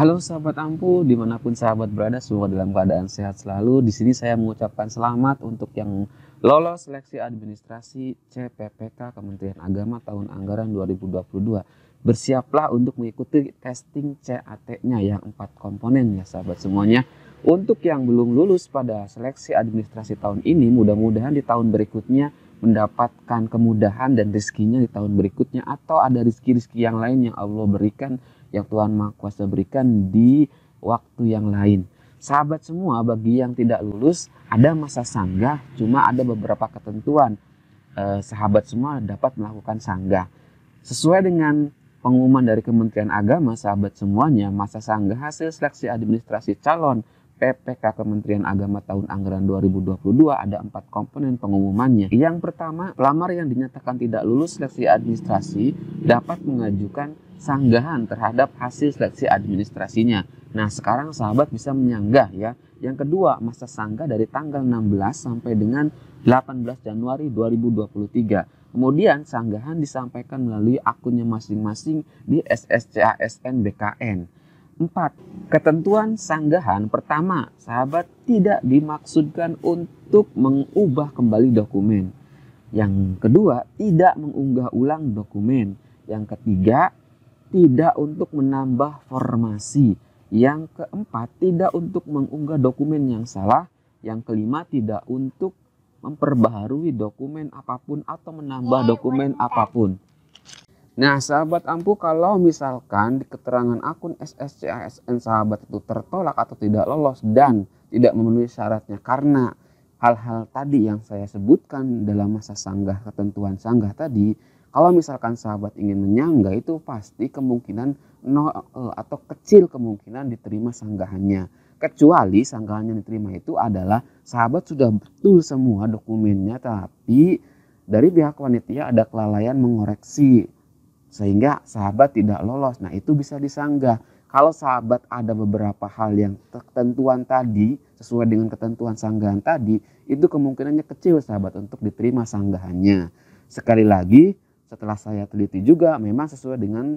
Halo sahabat Ampu, dimanapun sahabat berada, semoga dalam keadaan sehat selalu. Di sini saya mengucapkan selamat untuk yang lolos seleksi administrasi CPPK Kementerian Agama tahun anggaran 2022. Bersiaplah untuk mengikuti testing CAT-nya yang empat komponen ya sahabat semuanya. Untuk yang belum lulus pada seleksi administrasi tahun ini, mudah-mudahan di tahun berikutnya mendapatkan kemudahan dan rezekinya di tahun berikutnya atau ada rezeki-rezeki yang lain yang Allah berikan yang Tuhan Maha Kuasa berikan di waktu yang lain. Sahabat semua bagi yang tidak lulus ada masa sanggah, cuma ada beberapa ketentuan eh, sahabat semua dapat melakukan sanggah. Sesuai dengan pengumuman dari Kementerian Agama, sahabat semuanya, masa sanggah hasil seleksi administrasi calon PPK Kementerian Agama tahun anggaran 2022 ada empat komponen pengumumannya. Yang pertama, pelamar yang dinyatakan tidak lulus seleksi administrasi dapat mengajukan sanggahan terhadap hasil seleksi administrasinya. Nah, sekarang sahabat bisa menyanggah ya. Yang kedua, masa sanggah dari tanggal 16 sampai dengan 18 Januari 2023. Kemudian sanggahan disampaikan melalui akunnya masing-masing di SSCASN BKN. 4. Ketentuan sanggahan pertama, sahabat tidak dimaksudkan untuk mengubah kembali dokumen. Yang kedua, tidak mengunggah ulang dokumen. Yang ketiga, tidak untuk menambah formasi. Yang keempat, tidak untuk mengunggah dokumen yang salah. Yang kelima, tidak untuk memperbaharui dokumen apapun atau menambah dokumen apapun. Nah, sahabat ampuh kalau misalkan di keterangan akun SSCASN sahabat itu tertolak atau tidak lolos dan tidak memenuhi syaratnya karena hal-hal tadi yang saya sebutkan dalam masa sanggah ketentuan sanggah tadi, kalau misalkan sahabat ingin menyangga itu pasti kemungkinan nol eh, atau kecil kemungkinan diterima sanggahannya. Kecuali sanggahan diterima itu adalah sahabat sudah betul semua dokumennya tapi dari pihak panitia ada kelalaian mengoreksi sehingga sahabat tidak lolos. Nah, itu bisa disanggah. Kalau sahabat ada beberapa hal yang ketentuan tadi sesuai dengan ketentuan sanggahan tadi, itu kemungkinannya kecil sahabat untuk diterima sanggahannya. Sekali lagi, setelah saya teliti juga memang sesuai dengan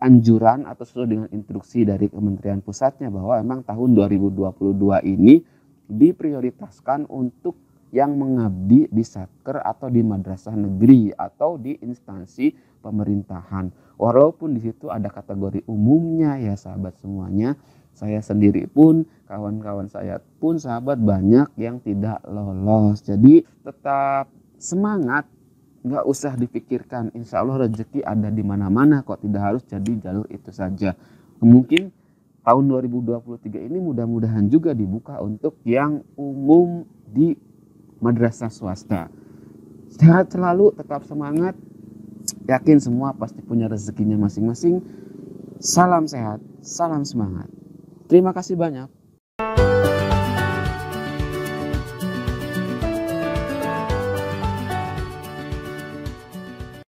anjuran atau sesuai dengan instruksi dari Kementerian Pusatnya bahwa memang tahun 2022 ini diprioritaskan untuk yang mengabdi di satker atau di madrasah negeri atau di instansi pemerintahan. Walaupun di situ ada kategori umumnya ya sahabat semuanya, saya sendiri pun, kawan-kawan saya pun sahabat banyak yang tidak lolos. Jadi tetap semangat nggak usah dipikirkan insya Allah rezeki ada di mana-mana kok tidak harus jadi jalur itu saja mungkin tahun 2023 ini mudah-mudahan juga dibuka untuk yang umum di madrasah swasta sehat selalu tetap semangat yakin semua pasti punya rezekinya masing-masing salam sehat salam semangat terima kasih banyak